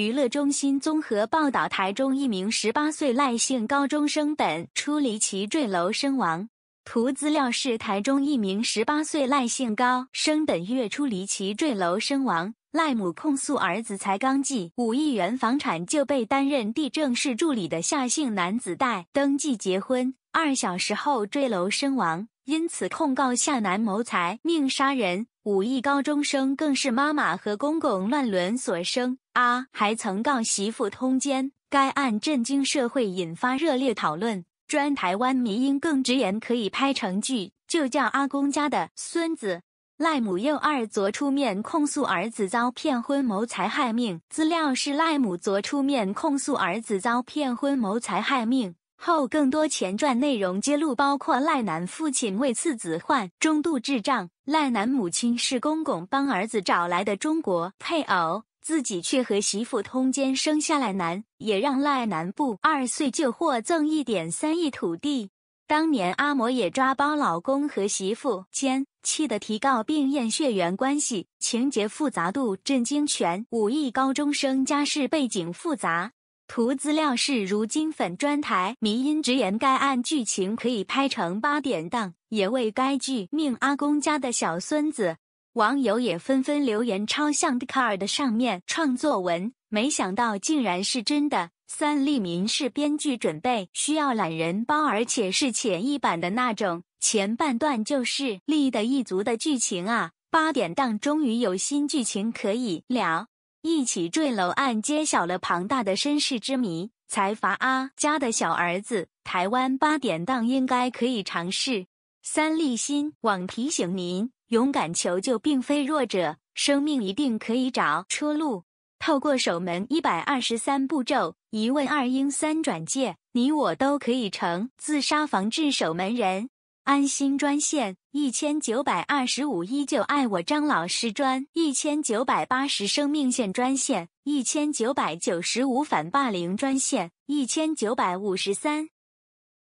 娱乐中心综合报道，台中一名十八岁赖姓高中生本初离奇坠楼身亡。图资料是台中一名十八岁赖姓高生本月初离奇坠楼身亡，赖母控诉儿子才刚继五亿元房产就被担任地政室助理的夏姓男子带登记结婚，二小时后坠楼身亡，因此控告夏男谋财命杀人。五亿高中生更是妈妈和公公乱伦所生啊！还曾告媳妇通奸，该案震惊社会，引发热烈讨论。专台湾民音更直言可以拍成剧，就叫《阿公家的孙子》。赖母幼二昨出面控诉儿子遭骗婚谋财害命，资料是赖母昨出面控诉儿子遭骗婚谋财害命。后更多前传内容揭露，包括赖男父亲为次子患中度智障，赖男母亲是公公帮儿子找来的中国配偶，自己却和媳妇通奸生下赖男，也让赖男不二岁就获赠一点三亿土地。当年阿嬷也抓包老公和媳妇奸，气得提告并验血缘关系，情节复杂度震惊全五亿高中生，家世背景复杂。图资料是，如今粉专台迷因直言，该案剧情可以拍成八点档，也为该剧命阿公家的小孙子。网友也纷纷留言，超像的上面创作文，没想到竟然是真的。三立民是编剧准备需要懒人包，而且是浅意版的那种，前半段就是立的一族的剧情啊。八点档终于有新剧情可以聊。一起坠楼案揭晓了庞大的身世之谜，财阀阿家的小儿子，台湾八点档应该可以尝试。三立新网提醒您：勇敢求救并非弱者，生命一定可以找出路。透过守门一百二十三步骤，一问二应三转介，你我都可以成自杀防治守门人。安心专线一千九百二十五依旧爱我张老师专一千九百八十生命线专线一千九百九十五反霸凌专线一千九百五十三。